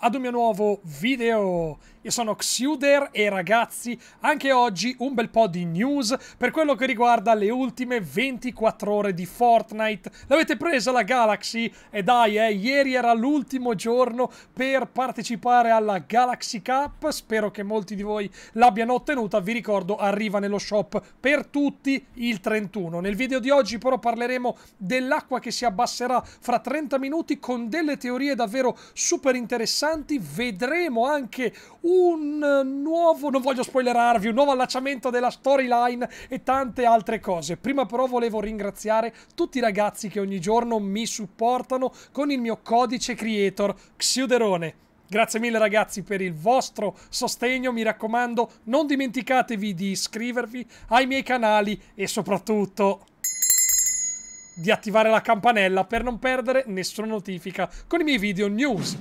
ad un mio nuovo video. Io sono Xuder e ragazzi, anche oggi un bel po' di news per quello che riguarda le ultime 24 ore di Fortnite. L'avete presa la Galaxy? E dai, eh, ieri era l'ultimo giorno per partecipare alla Galaxy Cup. Spero che molti di voi l'abbiano ottenuta. Vi ricordo, arriva nello shop per tutti il 31. Nel video di oggi però parleremo dell'acqua che si abbasserà fra 30 minuti con delle teorie davvero super interessanti interessanti, vedremo anche un nuovo, non voglio spoilerarvi, un nuovo allacciamento della storyline e tante altre cose. Prima però volevo ringraziare tutti i ragazzi che ogni giorno mi supportano con il mio codice creator Xiuderone. Grazie mille ragazzi per il vostro sostegno, mi raccomando non dimenticatevi di iscrivervi ai miei canali e soprattutto di attivare la campanella per non perdere nessuna notifica con i miei video news.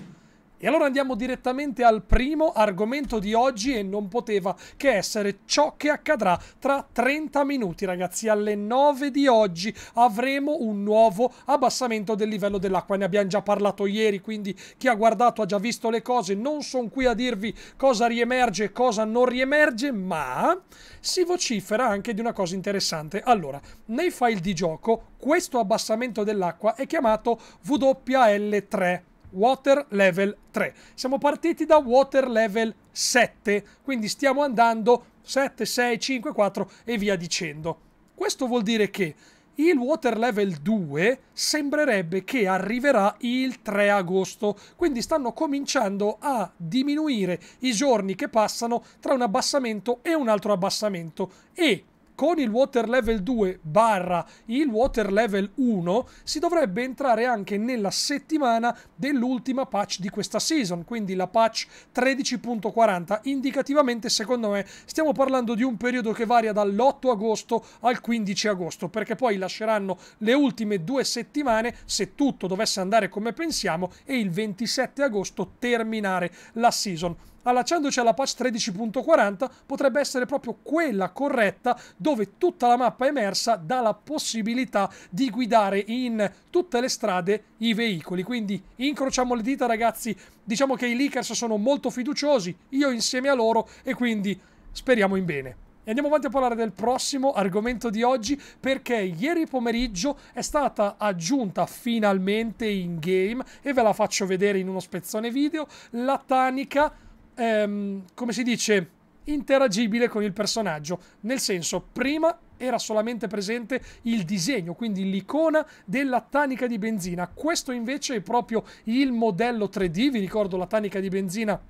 E allora andiamo direttamente al primo argomento di oggi e non poteva che essere ciò che accadrà tra 30 minuti ragazzi. Alle 9 di oggi avremo un nuovo abbassamento del livello dell'acqua. Ne abbiamo già parlato ieri quindi chi ha guardato ha già visto le cose. Non sono qui a dirvi cosa riemerge e cosa non riemerge ma si vocifera anche di una cosa interessante. Allora, nei file di gioco questo abbassamento dell'acqua è chiamato WL3 water level 3. Siamo partiti da water level 7, quindi stiamo andando 7, 6, 5, 4 e via dicendo. Questo vuol dire che il water level 2 sembrerebbe che arriverà il 3 agosto, quindi stanno cominciando a diminuire i giorni che passano tra un abbassamento e un altro abbassamento e con il water level 2 barra il water level 1 si dovrebbe entrare anche nella settimana dell'ultima patch di questa season, quindi la patch 13.40. Indicativamente, secondo me, stiamo parlando di un periodo che varia dall'8 agosto al 15 agosto, perché poi lasceranno le ultime due settimane, se tutto dovesse andare come pensiamo, e il 27 agosto terminare la season allacciandoci alla patch 13.40 potrebbe essere proprio quella corretta dove tutta la mappa emersa dà la possibilità di guidare in tutte le strade i veicoli. Quindi incrociamo le dita ragazzi, diciamo che i leakers sono molto fiduciosi, io insieme a loro e quindi speriamo in bene. E andiamo avanti a parlare del prossimo argomento di oggi perché ieri pomeriggio è stata aggiunta finalmente in game e ve la faccio vedere in uno spezzone video la tanica ehm, come si dice, interagibile con il personaggio. Nel senso, prima era solamente presente il disegno, quindi l'icona della tanica di benzina. Questo invece è proprio il modello 3D, vi ricordo la tanica di benzina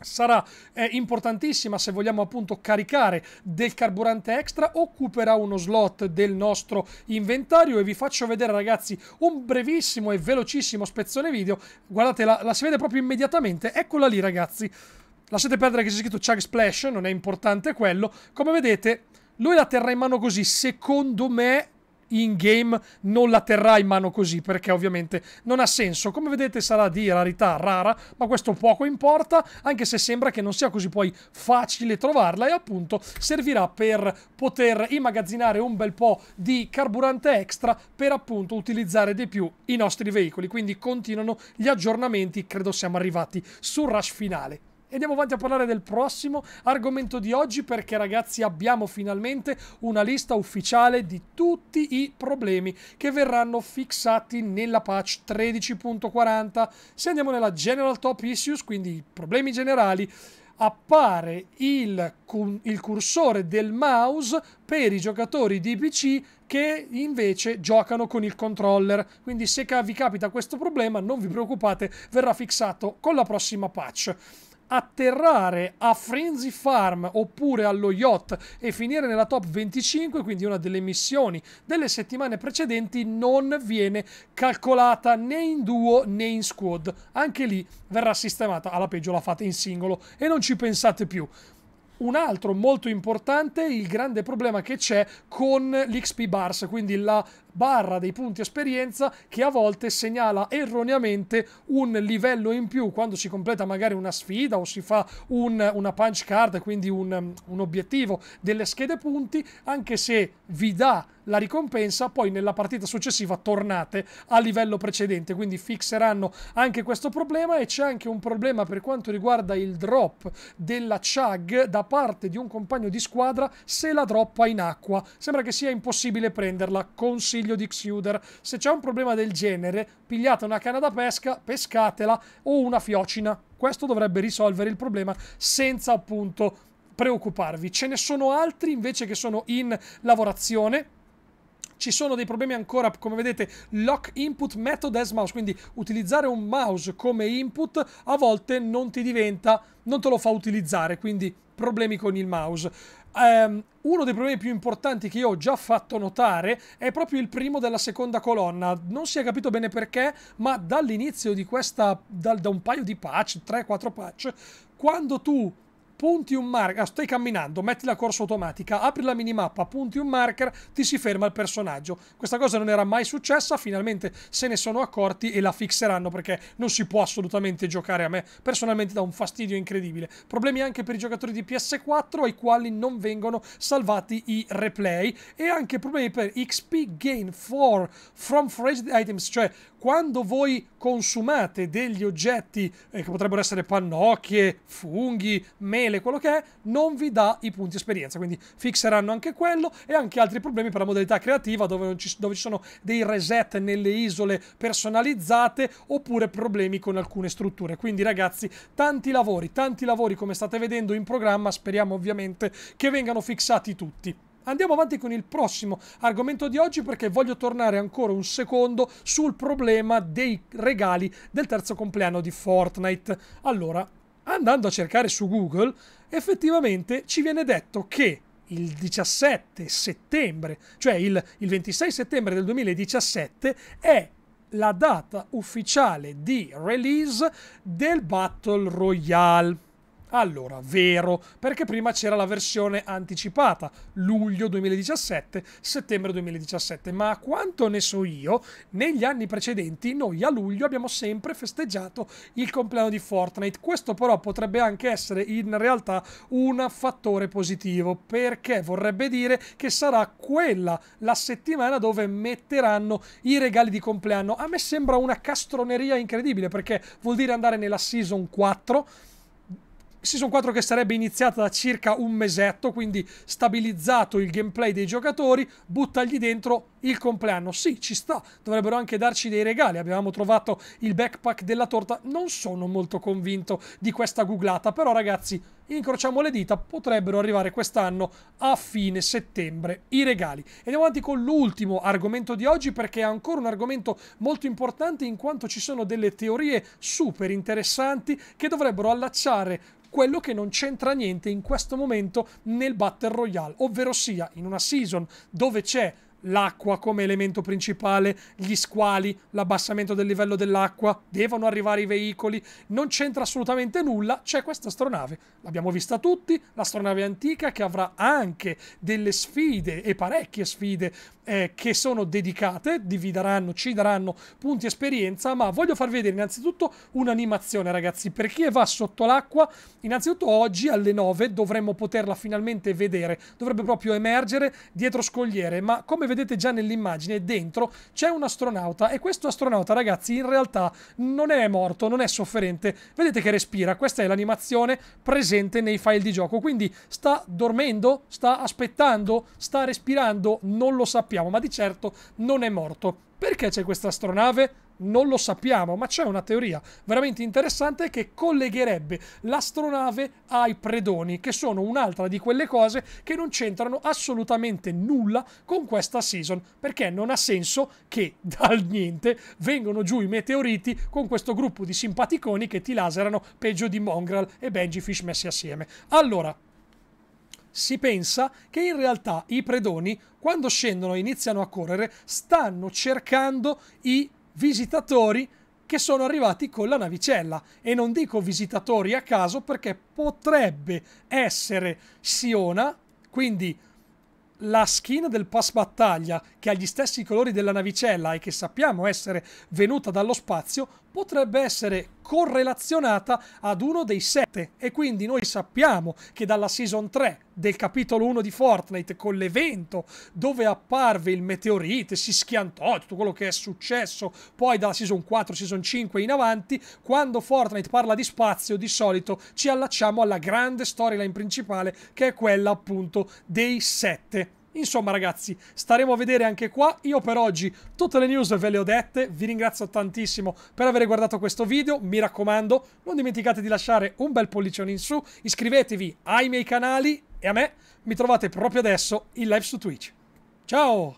sarà eh, importantissima se vogliamo appunto caricare del carburante extra occuperà uno slot del nostro inventario e vi faccio vedere ragazzi un brevissimo e velocissimo spezzone video guardate la, la si vede proprio immediatamente eccola lì ragazzi lasciate perdere che c'è scritto chug splash non è importante quello come vedete lui la terrà in mano così secondo me in game non la terrà in mano così perché ovviamente non ha senso. Come vedete sarà di rarità rara, ma questo poco importa, anche se sembra che non sia così poi facile trovarla e appunto servirà per poter immagazzinare un bel po' di carburante extra per appunto utilizzare di più i nostri veicoli. Quindi continuano gli aggiornamenti, credo siamo arrivati sul rush finale. E andiamo avanti a parlare del prossimo argomento di oggi perché ragazzi abbiamo finalmente una lista ufficiale di tutti i problemi che verranno fissati nella patch 13.40. Se andiamo nella General Top Issues, quindi problemi generali, appare il, il, cursore del mouse per i giocatori di PC che invece giocano con il controller. Quindi se vi capita questo problema non vi preoccupate, verrà fissato con la prossima patch atterrare a Frenzy Farm oppure allo yacht e finire nella top 25, quindi una delle missioni delle settimane precedenti, non viene calcolata né in duo né in squad. Anche lì verrà sistemata, alla peggio la fate in singolo e non ci pensate più. Un altro molto importante, il grande problema che c'è con l'XP Bars, quindi la barra dei punti esperienza che a volte segnala erroneamente un livello in più quando si completa magari una sfida o si fa un, una punch card, quindi un, un obiettivo delle schede punti, anche se vi dà la ricompensa, poi nella partita successiva tornate a livello precedente, quindi fixeranno anche questo problema e c'è anche un problema per quanto riguarda il drop della chug da parte di un compagno di squadra se la droppa in acqua. Sembra che sia impossibile prenderla, consiglio figlio di Xuder. Se c'è un problema del genere, pigliate una canna da pesca, pescatela o una fiocina. Questo dovrebbe risolvere il problema senza appunto preoccuparvi. Ce ne sono altri invece che sono in lavorazione ci sono dei problemi ancora, come vedete, lock input method as mouse, quindi utilizzare un mouse come input a volte non ti diventa, non te lo fa utilizzare, quindi problemi con il mouse. Um, uno dei problemi più importanti che io ho già fatto notare è proprio il primo della seconda colonna. Non si è capito bene perché, ma dall'inizio di questa, dal, da un paio di patch, 3-4 patch, quando tu punti un marker, ah, stai camminando, metti la corsa automatica, apri la minimappa, punti un marker, ti si ferma il personaggio. Questa cosa non era mai successa, finalmente se ne sono accorti e la fixeranno perché non si può assolutamente giocare a me. Personalmente da un fastidio incredibile. Problemi anche per i giocatori di PS4 ai quali non vengono salvati i replay e anche problemi per XP gain for from phrased items, cioè quando voi consumate degli oggetti eh, che potrebbero essere pannocchie, funghi, mele, mele, quello che è, non vi dà i punti esperienza. Quindi fixeranno anche quello e anche altri problemi per la modalità creativa dove, ci, dove ci sono dei reset nelle isole personalizzate oppure problemi con alcune strutture. Quindi ragazzi, tanti lavori, tanti lavori come state vedendo in programma, speriamo ovviamente che vengano fissati tutti. Andiamo avanti con il prossimo argomento di oggi perché voglio tornare ancora un secondo sul problema dei regali del terzo compleanno di Fortnite. Allora, andando a cercare su Google, effettivamente ci viene detto che il 17 settembre, cioè il, il 26 settembre del 2017, è la data ufficiale di release del Battle Royale. Allora, vero, perché prima c'era la versione anticipata, luglio 2017, settembre 2017, ma a quanto ne so io, negli anni precedenti noi a luglio abbiamo sempre festeggiato il compleanno di Fortnite. Questo però potrebbe anche essere in realtà un fattore positivo, perché vorrebbe dire che sarà quella la settimana dove metteranno i regali di compleanno. A me sembra una castroneria incredibile, perché vuol dire andare nella season 4 Season 4 che sarebbe iniziata da circa un mesetto, quindi stabilizzato il gameplay dei giocatori, buttagli dentro il compleanno. Sì, ci sta, dovrebbero anche darci dei regali. Abbiamo trovato il backpack della torta. Non sono molto convinto di questa googlata, però ragazzi, incrociamo le dita, potrebbero arrivare quest'anno a fine settembre i regali. andiamo avanti con l'ultimo argomento di oggi perché è ancora un argomento molto importante in quanto ci sono delle teorie super interessanti che dovrebbero allacciare quello che non c'entra niente in questo momento nel Battle Royale, ovvero sia in una season dove c'è l'acqua come elemento principale, gli squali, l'abbassamento del livello dell'acqua, devono arrivare i veicoli, non c'entra assolutamente nulla, c'è questa astronave. L'abbiamo vista tutti, l'astronave antica che avrà anche delle sfide e parecchie sfide eh, che sono dedicate, divideranno, ci daranno punti esperienza, ma voglio far vedere innanzitutto un'animazione ragazzi, per chi va sotto l'acqua, innanzitutto oggi alle 9 dovremmo poterla finalmente vedere, dovrebbe proprio emergere dietro scogliere, ma come vedete già nell'immagine, dentro c'è un astronauta e questo astronauta, ragazzi, in realtà non è morto, non è sofferente. Vedete che respira, questa è l'animazione presente nei file di gioco, quindi sta dormendo, sta aspettando, sta respirando, non lo sappiamo, ma di certo non è morto. Perché c'è questa astronave? non lo sappiamo, ma c'è una teoria veramente interessante che collegherebbe l'astronave ai predoni, che sono un'altra di quelle cose che non c'entrano assolutamente nulla con questa season, perché non ha senso che dal niente vengono giù i meteoriti con questo gruppo di simpaticoni che ti laserano peggio di Mongrel e Benji Fish messi assieme. Allora, si pensa che in realtà i predoni, quando scendono e iniziano a correre, stanno cercando i visitatori che sono arrivati con la navicella e non dico visitatori a caso perché potrebbe essere Siona, quindi la skin del pass battaglia che ha gli stessi colori della navicella e che sappiamo essere venuta dallo spazio, potrebbe essere correlazionata ad uno dei sette. E quindi noi sappiamo che dalla season 3 del capitolo 1 di Fortnite, con l'evento dove apparve il meteorite, si schiantò tutto quello che è successo, poi dalla season 4, season 5 in avanti, quando Fortnite parla di spazio, di solito ci allacciamo alla grande storyline principale che è quella appunto dei sette Insomma ragazzi, staremo a vedere anche qua, io per oggi tutte le news ve le ho dette, vi ringrazio tantissimo per aver guardato questo video, mi raccomando non dimenticate di lasciare un bel pollicione in su, iscrivetevi ai miei canali e a me mi trovate proprio adesso in live su Twitch. Ciao!